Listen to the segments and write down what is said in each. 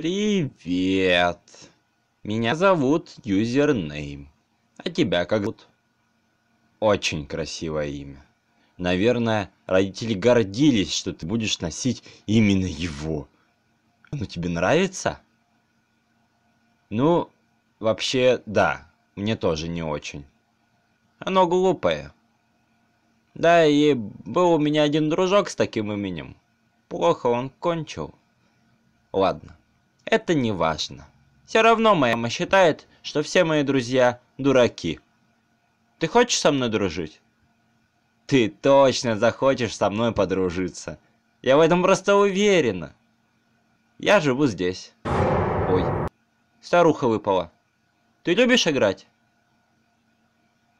Привет. Меня зовут Юзернейм. А тебя как зовут? Очень красивое имя. Наверное, родители гордились, что ты будешь носить именно его. Оно тебе нравится? Ну, вообще, да. Мне тоже не очень. Оно глупое. Да, и был у меня один дружок с таким именем. Плохо он кончил. Ладно это не важно. Все равно моя мама считает, что все мои друзья дураки. Ты хочешь со мной дружить? Ты точно захочешь со мной подружиться. Я в этом просто уверена. Я живу здесь. Ой. Старуха выпала. Ты любишь играть?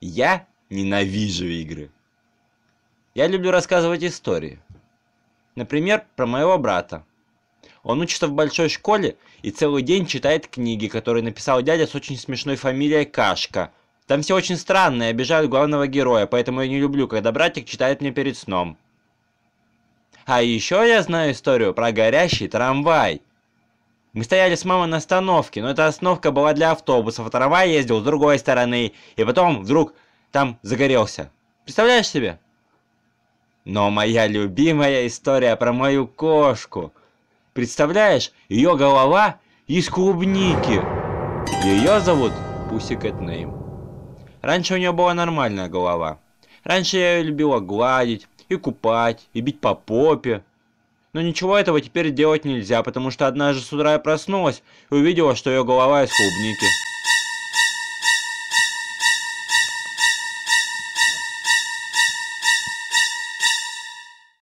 Я ненавижу игры. Я люблю рассказывать истории. Например, про моего брата. Он учится в большой школе и целый день читает книги, которые написал дядя с очень смешной фамилией Кашка. Там все очень странно и обижают главного героя, поэтому я не люблю, когда братик читает мне перед сном. А еще я знаю историю про горящий трамвай. Мы стояли с мамой на остановке, но эта остановка была для автобусов, а трамвай ездил с другой стороны, и потом вдруг там загорелся. Представляешь себе? Но моя любимая история про мою кошку – Представляешь, ее голова из клубники. Ее зовут Пусси Кэтнейм. Раньше у нее была нормальная голова. Раньше я ее любила гладить, и купать, и бить по попе. Но ничего этого теперь делать нельзя, потому что однажды с утра я проснулась и увидела, что ее голова из клубники.